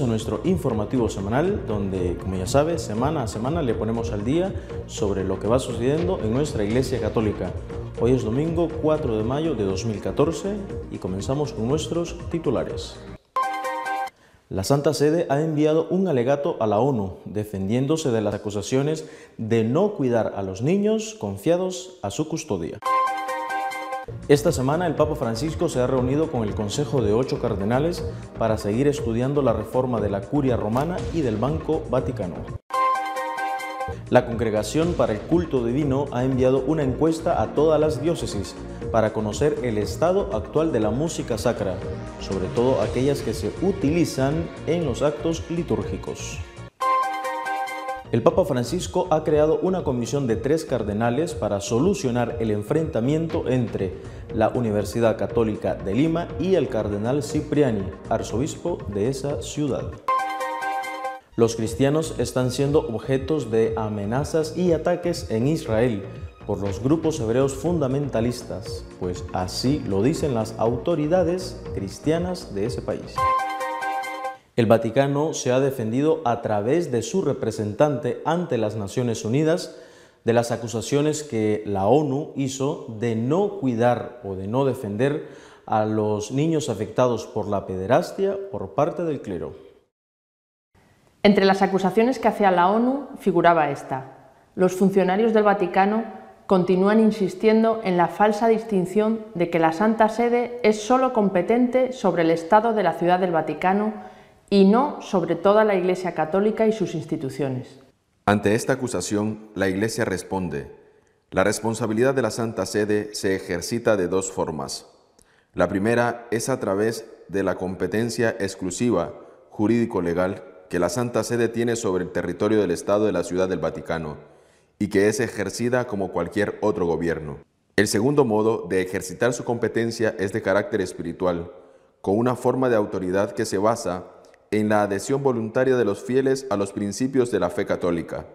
a nuestro informativo semanal, donde, como ya sabes, semana a semana le ponemos al día sobre lo que va sucediendo en nuestra Iglesia Católica. Hoy es domingo 4 de mayo de 2014 y comenzamos con nuestros titulares. La Santa Sede ha enviado un alegato a la ONU defendiéndose de las acusaciones de no cuidar a los niños confiados a su custodia. Esta semana el Papa Francisco se ha reunido con el Consejo de ocho cardenales para seguir estudiando la reforma de la Curia Romana y del Banco Vaticano. La Congregación para el Culto Divino ha enviado una encuesta a todas las diócesis para conocer el estado actual de la música sacra, sobre todo aquellas que se utilizan en los actos litúrgicos. El Papa Francisco ha creado una comisión de tres cardenales para solucionar el enfrentamiento entre la Universidad Católica de Lima y el cardenal Cipriani, arzobispo de esa ciudad. Los cristianos están siendo objetos de amenazas y ataques en Israel por los grupos hebreos fundamentalistas, pues así lo dicen las autoridades cristianas de ese país. El Vaticano se ha defendido a través de su representante ante las Naciones Unidas de las acusaciones que la ONU hizo de no cuidar o de no defender a los niños afectados por la pederastia por parte del clero. Entre las acusaciones que hacía la ONU figuraba esta. Los funcionarios del Vaticano continúan insistiendo en la falsa distinción de que la Santa Sede es solo competente sobre el Estado de la Ciudad del Vaticano y no sobre toda la Iglesia católica y sus instituciones. Ante esta acusación, la Iglesia responde, la responsabilidad de la Santa Sede se ejercita de dos formas. La primera es a través de la competencia exclusiva jurídico-legal que la Santa Sede tiene sobre el territorio del Estado de la Ciudad del Vaticano y que es ejercida como cualquier otro gobierno. El segundo modo de ejercitar su competencia es de carácter espiritual, con una forma de autoridad que se basa en la adhesión voluntaria de los fieles a los principios de la fe católica.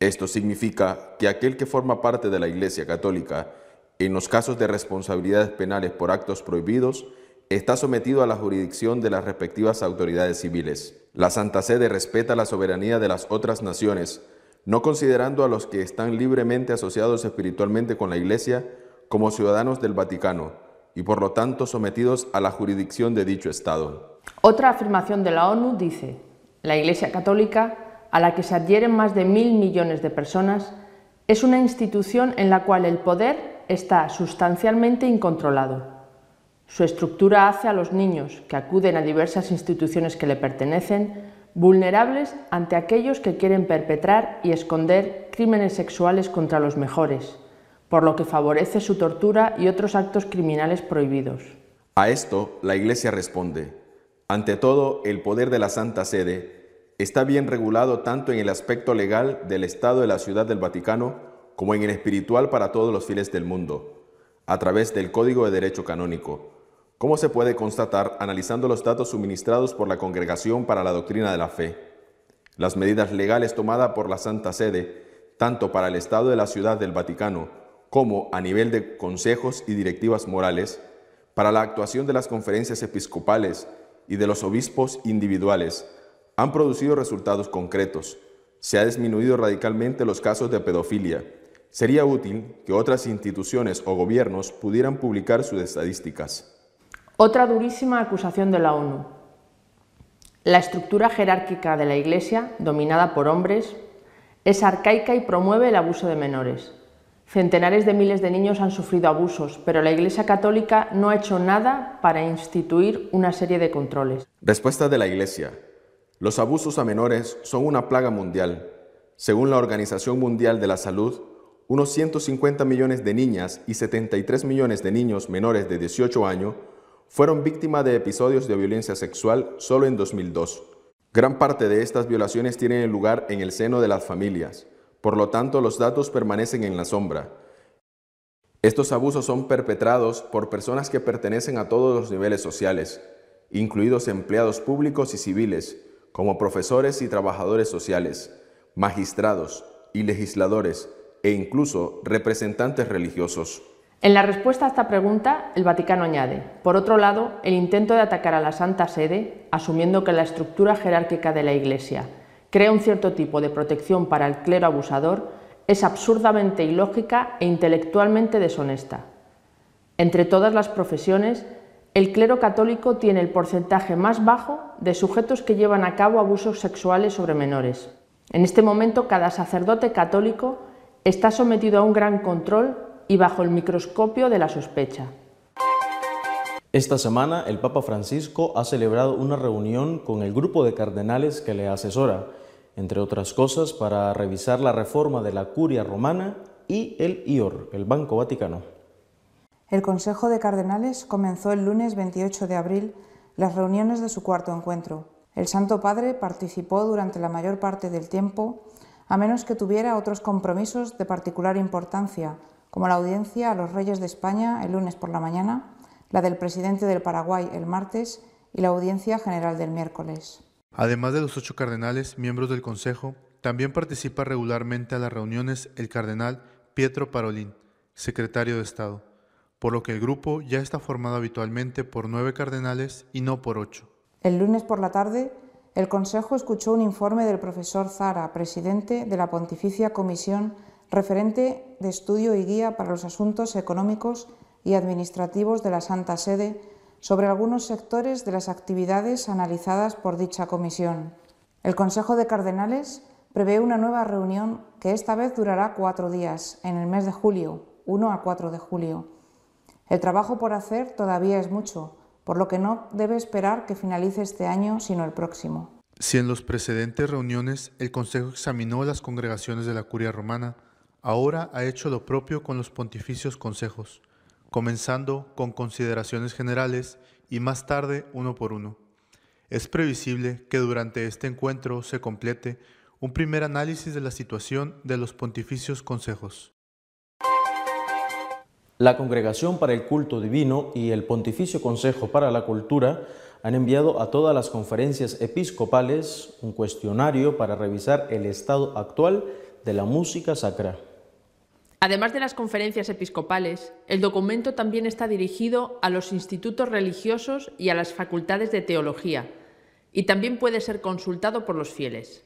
Esto significa que aquel que forma parte de la Iglesia católica, en los casos de responsabilidades penales por actos prohibidos, está sometido a la jurisdicción de las respectivas autoridades civiles. La Santa Sede respeta la soberanía de las otras naciones, no considerando a los que están libremente asociados espiritualmente con la Iglesia como ciudadanos del Vaticano y por lo tanto sometidos a la jurisdicción de dicho Estado. Otra afirmación de la ONU dice, la Iglesia Católica, a la que se adhieren más de mil millones de personas, es una institución en la cual el poder está sustancialmente incontrolado. Su estructura hace a los niños, que acuden a diversas instituciones que le pertenecen, vulnerables ante aquellos que quieren perpetrar y esconder crímenes sexuales contra los mejores, por lo que favorece su tortura y otros actos criminales prohibidos. A esto la Iglesia responde ante todo, el poder de la Santa Sede está bien regulado tanto en el aspecto legal del Estado de la Ciudad del Vaticano como en el espiritual para todos los fieles del mundo, a través del Código de Derecho Canónico, como se puede constatar analizando los datos suministrados por la Congregación para la Doctrina de la Fe. Las medidas legales tomadas por la Santa Sede, tanto para el Estado de la Ciudad del Vaticano como a nivel de consejos y directivas morales, para la actuación de las conferencias episcopales, y de los obispos individuales han producido resultados concretos. Se ha disminuido radicalmente los casos de pedofilia. Sería útil que otras instituciones o gobiernos pudieran publicar sus estadísticas. Otra durísima acusación de la ONU. La estructura jerárquica de la Iglesia, dominada por hombres, es arcaica y promueve el abuso de menores. Centenares de miles de niños han sufrido abusos, pero la Iglesia Católica no ha hecho nada para instituir una serie de controles. Respuesta de la Iglesia. Los abusos a menores son una plaga mundial. Según la Organización Mundial de la Salud, unos 150 millones de niñas y 73 millones de niños menores de 18 años fueron víctimas de episodios de violencia sexual solo en 2002. Gran parte de estas violaciones tienen lugar en el seno de las familias, por lo tanto, los datos permanecen en la sombra. Estos abusos son perpetrados por personas que pertenecen a todos los niveles sociales, incluidos empleados públicos y civiles, como profesores y trabajadores sociales, magistrados y legisladores e incluso representantes religiosos. En la respuesta a esta pregunta, el Vaticano añade, por otro lado, el intento de atacar a la Santa Sede, asumiendo que la estructura jerárquica de la Iglesia crea un cierto tipo de protección para el clero abusador es absurdamente ilógica e intelectualmente deshonesta. Entre todas las profesiones, el clero católico tiene el porcentaje más bajo de sujetos que llevan a cabo abusos sexuales sobre menores. En este momento, cada sacerdote católico está sometido a un gran control y bajo el microscopio de la sospecha. Esta semana el Papa Francisco ha celebrado una reunión con el grupo de cardenales que le asesora entre otras cosas, para revisar la reforma de la Curia Romana y el IOR, el Banco Vaticano. El Consejo de Cardenales comenzó el lunes 28 de abril las reuniones de su cuarto encuentro. El Santo Padre participó durante la mayor parte del tiempo, a menos que tuviera otros compromisos de particular importancia, como la audiencia a los Reyes de España el lunes por la mañana, la del presidente del Paraguay el martes y la audiencia general del miércoles. Además de los ocho cardenales, miembros del Consejo, también participa regularmente a las reuniones el cardenal Pietro Parolin, secretario de Estado, por lo que el grupo ya está formado habitualmente por nueve cardenales y no por ocho. El lunes por la tarde, el Consejo escuchó un informe del profesor Zara, presidente de la Pontificia Comisión referente de estudio y guía para los asuntos económicos y administrativos de la Santa Sede sobre algunos sectores de las actividades analizadas por dicha comisión. El Consejo de Cardenales prevé una nueva reunión que esta vez durará cuatro días, en el mes de julio, 1 a 4 de julio. El trabajo por hacer todavía es mucho, por lo que no debe esperar que finalice este año, sino el próximo. Si en los precedentes reuniones el Consejo examinó las congregaciones de la Curia Romana, ahora ha hecho lo propio con los pontificios consejos comenzando con consideraciones generales y más tarde uno por uno. Es previsible que durante este encuentro se complete un primer análisis de la situación de los pontificios consejos. La Congregación para el Culto Divino y el Pontificio Consejo para la Cultura han enviado a todas las conferencias episcopales un cuestionario para revisar el estado actual de la música sacra. Además de las conferencias episcopales, el documento también está dirigido a los institutos religiosos y a las facultades de teología, y también puede ser consultado por los fieles.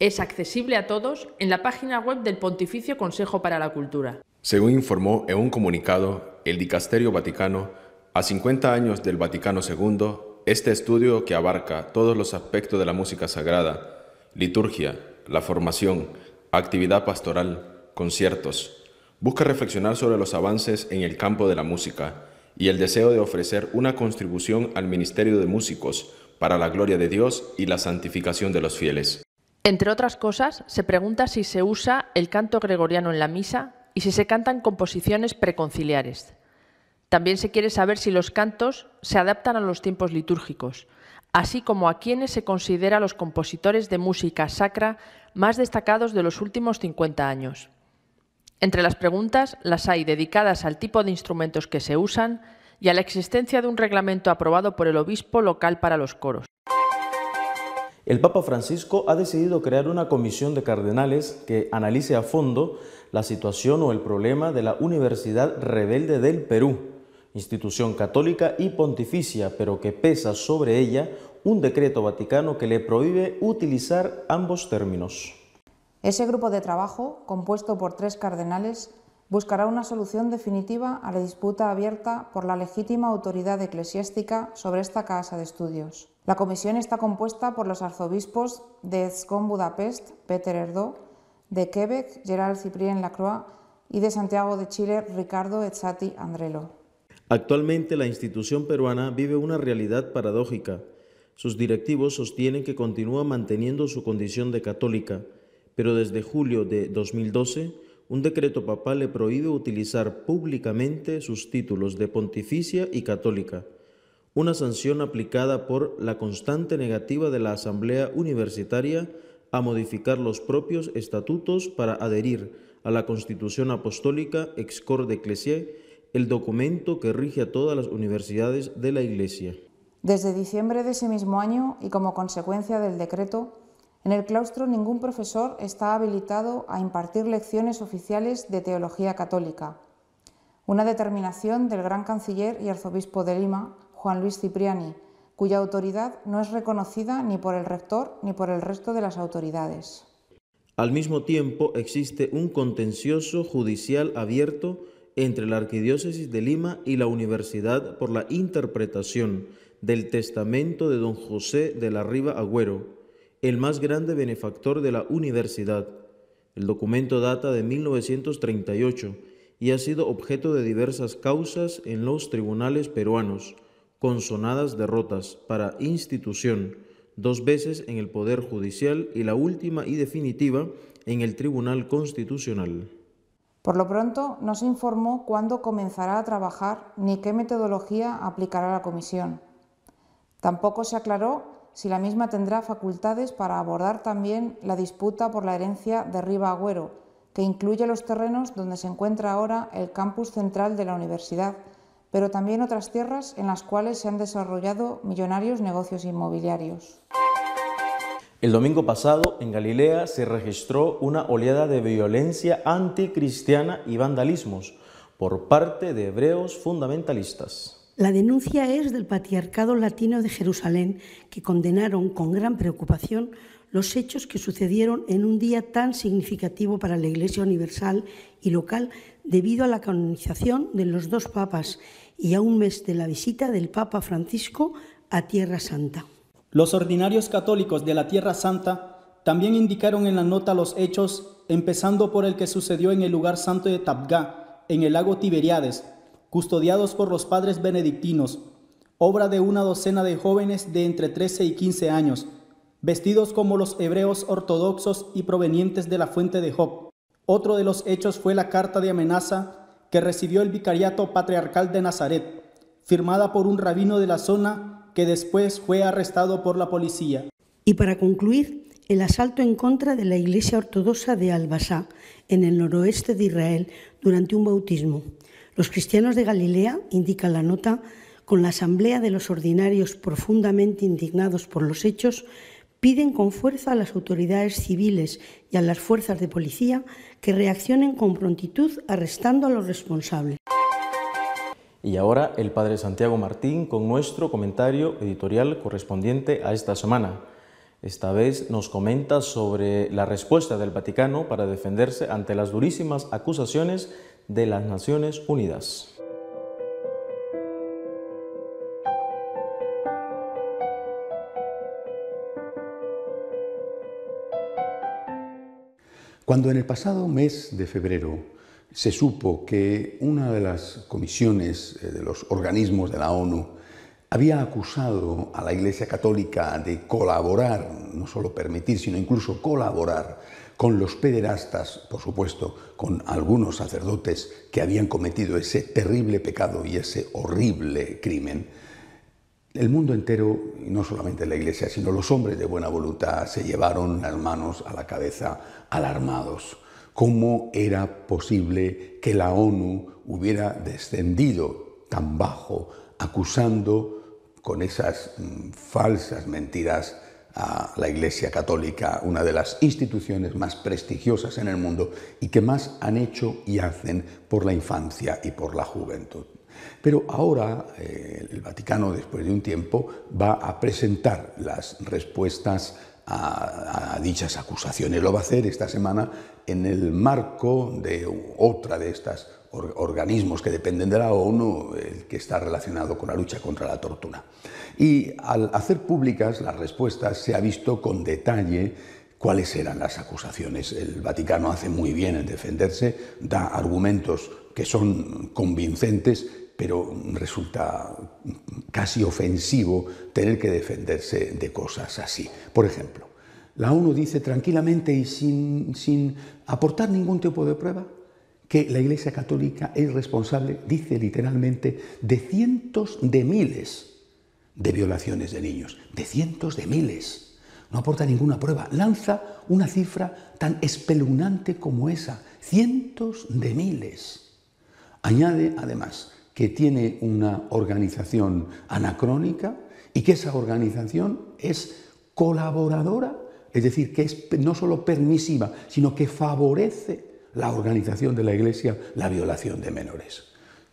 Es accesible a todos en la página web del Pontificio Consejo para la Cultura. Según informó en un comunicado el Dicasterio Vaticano, a 50 años del Vaticano II, este estudio que abarca todos los aspectos de la música sagrada, liturgia, la formación, actividad pastoral, conciertos, busca reflexionar sobre los avances en el campo de la música y el deseo de ofrecer una contribución al ministerio de músicos para la gloria de Dios y la santificación de los fieles. Entre otras cosas, se pregunta si se usa el canto gregoriano en la misa y si se cantan composiciones preconciliares. También se quiere saber si los cantos se adaptan a los tiempos litúrgicos, así como a quienes se considera los compositores de música sacra más destacados de los últimos 50 años. Entre las preguntas las hay dedicadas al tipo de instrumentos que se usan y a la existencia de un reglamento aprobado por el obispo local para los coros. El Papa Francisco ha decidido crear una comisión de cardenales que analice a fondo la situación o el problema de la Universidad Rebelde del Perú, institución católica y pontificia, pero que pesa sobre ella un decreto vaticano que le prohíbe utilizar ambos términos. Ese grupo de trabajo, compuesto por tres cardenales, buscará una solución definitiva a la disputa abierta por la legítima autoridad eclesiástica sobre esta casa de estudios. La comisión está compuesta por los arzobispos de Escon Budapest, Peter Erdo, de Quebec, Gerald Cyprien Lacroix, y de Santiago de Chile, Ricardo Ezzati Andrelo. Actualmente la institución peruana vive una realidad paradójica. Sus directivos sostienen que continúa manteniendo su condición de católica, pero desde julio de 2012 un decreto papal le prohíbe utilizar públicamente sus títulos de pontificia y católica, una sanción aplicada por la constante negativa de la Asamblea Universitaria a modificar los propios estatutos para adherir a la Constitución Apostólica ex corde ecclesiae, el documento que rige a todas las universidades de la Iglesia. Desde diciembre de ese mismo año y como consecuencia del decreto, en el claustro ningún profesor está habilitado a impartir lecciones oficiales de teología católica, una determinación del gran canciller y arzobispo de Lima, Juan Luis Cipriani, cuya autoridad no es reconocida ni por el rector ni por el resto de las autoridades. Al mismo tiempo existe un contencioso judicial abierto entre la Arquidiócesis de Lima y la Universidad por la interpretación del testamento de don José de la Riva Agüero, el más grande benefactor de la universidad. El documento data de 1938 y ha sido objeto de diversas causas en los tribunales peruanos, con sonadas derrotas para institución, dos veces en el Poder Judicial y la última y definitiva en el Tribunal Constitucional. Por lo pronto, no se informó cuándo comenzará a trabajar ni qué metodología aplicará la comisión. Tampoco se aclaró si la misma tendrá facultades para abordar también la disputa por la herencia de Riva Agüero, que incluye los terrenos donde se encuentra ahora el campus central de la universidad, pero también otras tierras en las cuales se han desarrollado millonarios negocios inmobiliarios. El domingo pasado en Galilea se registró una oleada de violencia anticristiana y vandalismos por parte de hebreos fundamentalistas. La denuncia es del Patriarcado Latino de Jerusalén, que condenaron con gran preocupación los hechos que sucedieron en un día tan significativo para la Iglesia Universal y local debido a la canonización de los dos papas y a un mes de la visita del Papa Francisco a Tierra Santa. Los ordinarios católicos de la Tierra Santa también indicaron en la nota los hechos, empezando por el que sucedió en el lugar santo de Tabgá, en el lago Tiberiades, custodiados por los padres benedictinos, obra de una docena de jóvenes de entre 13 y 15 años, vestidos como los hebreos ortodoxos y provenientes de la fuente de Job. Otro de los hechos fue la carta de amenaza que recibió el vicariato patriarcal de Nazaret, firmada por un rabino de la zona que después fue arrestado por la policía. Y para concluir, el asalto en contra de la iglesia ortodoxa de Albasá, en el noroeste de Israel, durante un bautismo. Los cristianos de Galilea, indica la nota, con la asamblea de los ordinarios profundamente indignados por los hechos, piden con fuerza a las autoridades civiles y a las fuerzas de policía que reaccionen con prontitud arrestando a los responsables. Y ahora el Padre Santiago Martín con nuestro comentario editorial correspondiente a esta semana. Esta vez nos comenta sobre la respuesta del Vaticano para defenderse ante las durísimas acusaciones de las Naciones Unidas. Cuando en el pasado mes de febrero se supo que una de las comisiones eh, de los organismos de la ONU había acusado a la Iglesia Católica de colaborar, no solo permitir, sino incluso colaborar con los pederastas, por supuesto, con algunos sacerdotes que habían cometido ese terrible pecado y ese horrible crimen, el mundo entero, y no solamente la Iglesia, sino los hombres de buena voluntad, se llevaron las manos a la cabeza alarmados. ¿Cómo era posible que la ONU hubiera descendido tan bajo, acusando con esas mm, falsas mentiras a la Iglesia Católica, una de las instituciones más prestigiosas en el mundo y que más han hecho y hacen por la infancia y por la juventud. Pero ahora eh, el Vaticano, después de un tiempo, va a presentar las respuestas a, dichas acusaciones. Lo va a hacer esta semana en el marco de otra de estas organismos que dependen de la ONU, el que está relacionado con la lucha contra la tortura. Y al hacer públicas las respuestas se ha visto con detalle cuáles eran las acusaciones. El Vaticano hace muy bien en defenderse, da argumentos que son convincentes, pero resulta casi ofensivo tener que defenderse de cosas así. Por ejemplo, la ONU dice tranquilamente y sin, sin aportar ningún tipo de prueba que la Iglesia Católica es responsable, dice literalmente, de cientos de miles de violaciones de niños, de cientos de miles. No aporta ninguna prueba, lanza una cifra tan espeluznante como esa, cientos de miles. Añade además que tiene una organización anacrónica y que esa organización es colaboradora, es decir, que es no solo permisiva, sino que favorece la organización de la Iglesia, la violación de menores.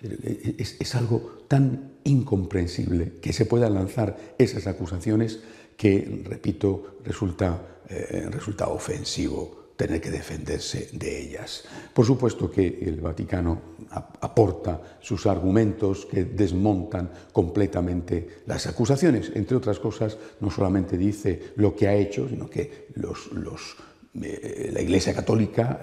Es, algo tan incomprensible que se puedan lanzar esas acusaciones que, repito, resulta, eh, resulta ofensivo tener que defenderse de ellas. Por supuesto que el Vaticano aporta sus argumentos que desmontan completamente las acusaciones. Entre otras cosas, no solamente dice lo que ha hecho, sino que eh, la Iglesia Católica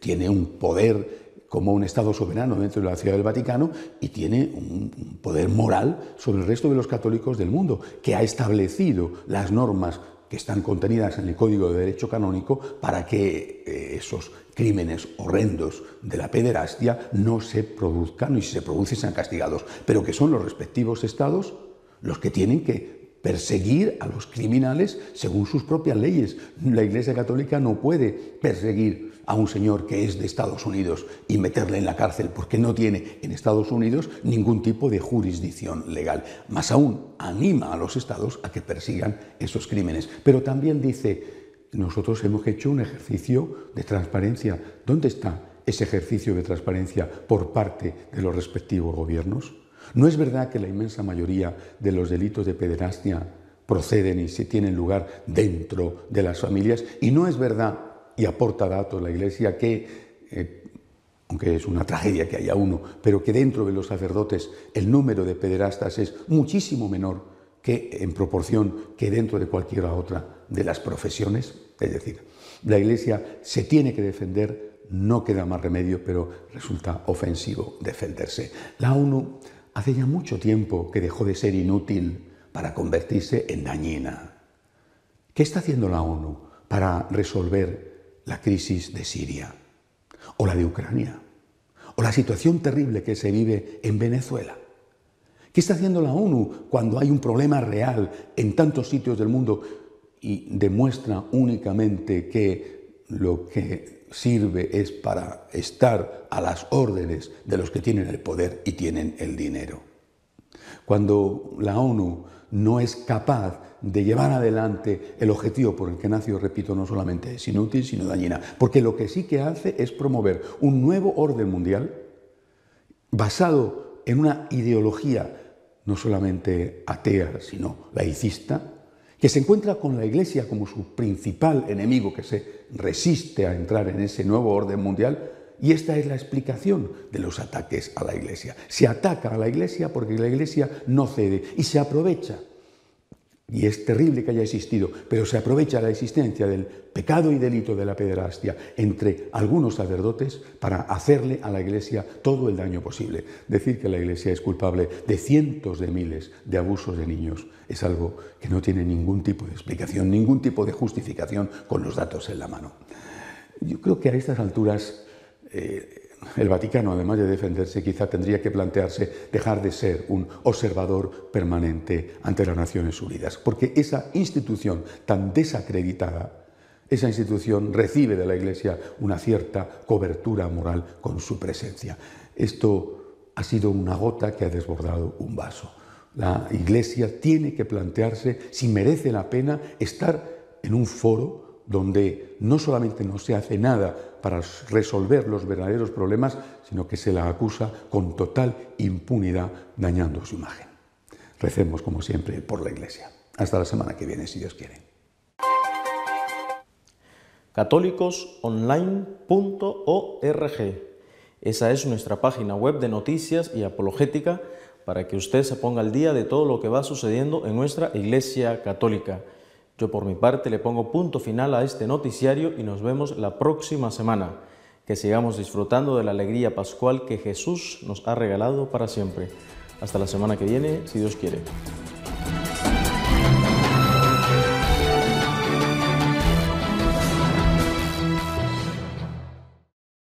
tiene un poder como un Estado soberano dentro de la Ciudad del Vaticano y tiene un poder moral sobre el resto de los católicos del mundo, que ha establecido las normas que están contenidas en el Código de Derecho Canónico para que eh, esos crímenes horrendos de la pederastia no se produzcan y si se producen sean castigados, pero que son los respectivos estados los que tienen que perseguir a los criminales según sus propias leyes. La Iglesia Católica no puede perseguir a un señor que es de Estados Unidos y meterle en la cárcel porque no tiene en Estados Unidos ningún tipo de jurisdicción legal. Más aún, anima a los estados a que persigan esos crímenes. Pero también dice, nosotros hemos hecho un ejercicio de transparencia. ¿Dónde está ese ejercicio de transparencia por parte de los respectivos gobiernos? ¿No es verdad que la inmensa mayoría de los delitos de pederastia proceden y se tienen lugar dentro de las familias? ¿Y no es verdad y aporta datos la Iglesia que, eh, aunque es una tragedia que haya uno, pero que dentro de los sacerdotes el número de pederastas es muchísimo menor que en proporción que dentro de cualquiera otra de las profesiones. Es decir, la Iglesia se tiene que defender, no queda más remedio, pero resulta ofensivo defenderse. La ONU hace ya mucho tiempo que dejó de ser inútil para convertirse en dañina. ¿Qué está haciendo la ONU para resolver la crisis de Siria, o la de Ucrania, o la situación terrible que se vive en Venezuela. ¿Qué está haciendo la ONU cuando hay un problema real en tantos sitios del mundo y demuestra únicamente que lo que sirve es para estar a las órdenes de los que tienen el poder y tienen el dinero? Cuando la ONU no es capaz de llevar adelante el objetivo por el que nació, repito, no solamente es inútil, sino dañina. Porque lo que sí que hace es promover un nuevo orden mundial basado en una ideología no solamente atea, sino laicista, que se encuentra con la Iglesia como su principal enemigo que se resiste a entrar en ese nuevo orden mundial y esta es la explicación de los ataques a la Iglesia. Se ataca a la Iglesia porque la Iglesia no cede y se aprovecha. Y es terrible que haya existido, pero se aprovecha la existencia del pecado y delito de la pederastia entre algunos sacerdotes para hacerle a la Iglesia todo el daño posible. Decir que la Iglesia es culpable de cientos de miles de abusos de niños es algo que no tiene ningún tipo de explicación, ningún tipo de justificación con los datos en la mano. Yo creo que a estas alturas eh, el Vaticano, además de defenderse, quizá tendría que plantearse dejar de ser un observador permanente ante las Naciones Unidas, porque esa institución tan desacreditada, esa institución recibe de la Iglesia una cierta cobertura moral con su presencia. Esto ha sido una gota que ha desbordado un vaso. La Iglesia tiene que plantearse si merece la pena estar en un foro donde no solamente no se hace nada para resolver los verdaderos problemas, sino que se la acusa con total impunidad dañando su imagen. Recemos, como siempre, por la Iglesia. Hasta la semana que viene, si Dios quiere. Católicosonline.org. Esa es nuestra página web de noticias y apologética para que usted se ponga al día de todo lo que va sucediendo en nuestra Iglesia Católica. Yo por mi parte le pongo punto final a este noticiario y nos vemos la próxima semana. Que sigamos disfrutando de la alegría pascual que Jesús nos ha regalado para siempre. Hasta la semana que viene, si Dios quiere.